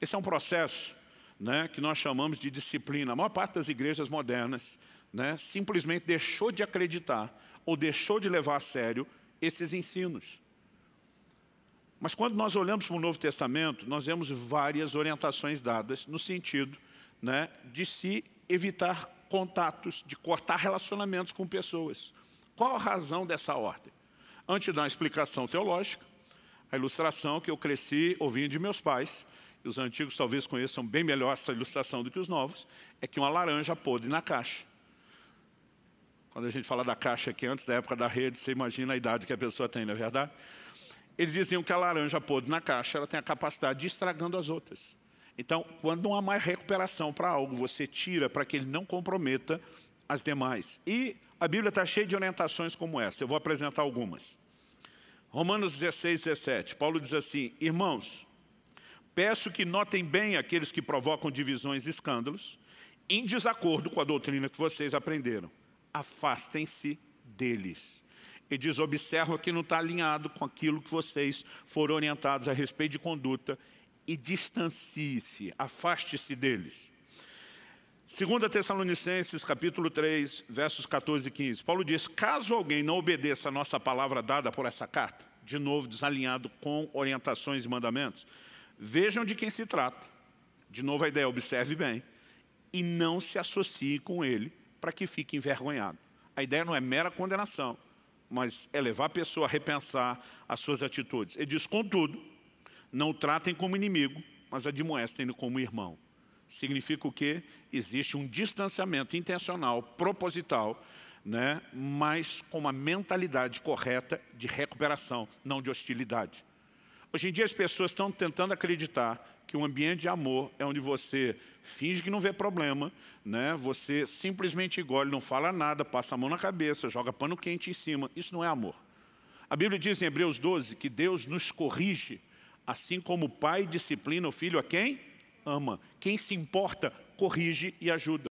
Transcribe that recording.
Esse é um processo né, que nós chamamos de disciplina. A maior parte das igrejas modernas né, simplesmente deixou de acreditar ou deixou de levar a sério esses ensinos. Mas quando nós olhamos para o Novo Testamento, nós vemos várias orientações dadas no sentido né, de se evitar contatos, de cortar relacionamentos com pessoas. Qual a razão dessa ordem? Antes da explicação teológica, a ilustração que eu cresci ouvindo de meus pais, os antigos talvez conheçam bem melhor essa ilustração do que os novos, é que uma laranja podre na caixa. Quando a gente fala da caixa aqui, antes da época da rede, você imagina a idade que a pessoa tem, não é verdade? Eles diziam que a laranja podre na caixa ela tem a capacidade de ir estragando as outras. Então, quando não há mais recuperação para algo, você tira para que ele não comprometa as demais. E a Bíblia está cheia de orientações como essa. Eu vou apresentar algumas. Romanos 16, 17. Paulo diz assim, irmãos, Peço que notem bem aqueles que provocam divisões e escândalos, em desacordo com a doutrina que vocês aprenderam. Afastem-se deles. E diz, observa que não está alinhado com aquilo que vocês foram orientados a respeito de conduta e distancie-se, afaste-se deles. 2 Tessalonicenses, capítulo 3, versos 14 e 15. Paulo diz, caso alguém não obedeça a nossa palavra dada por essa carta, de novo desalinhado com orientações e mandamentos, Vejam de quem se trata. De novo a ideia, observe bem. E não se associe com ele para que fique envergonhado. A ideia não é mera condenação, mas é levar a pessoa a repensar as suas atitudes. Ele diz, contudo, não o tratem como inimigo, mas admoestem-no como irmão. Significa o quê? Existe um distanciamento intencional, proposital, né? mas com uma mentalidade correta de recuperação, não de hostilidade. Hoje em dia as pessoas estão tentando acreditar que um ambiente de amor é onde você finge que não vê problema, né? você simplesmente engole, não fala nada, passa a mão na cabeça, joga pano quente em cima. Isso não é amor. A Bíblia diz em Hebreus 12 que Deus nos corrige, assim como o pai disciplina o filho a quem ama. Quem se importa, corrige e ajuda.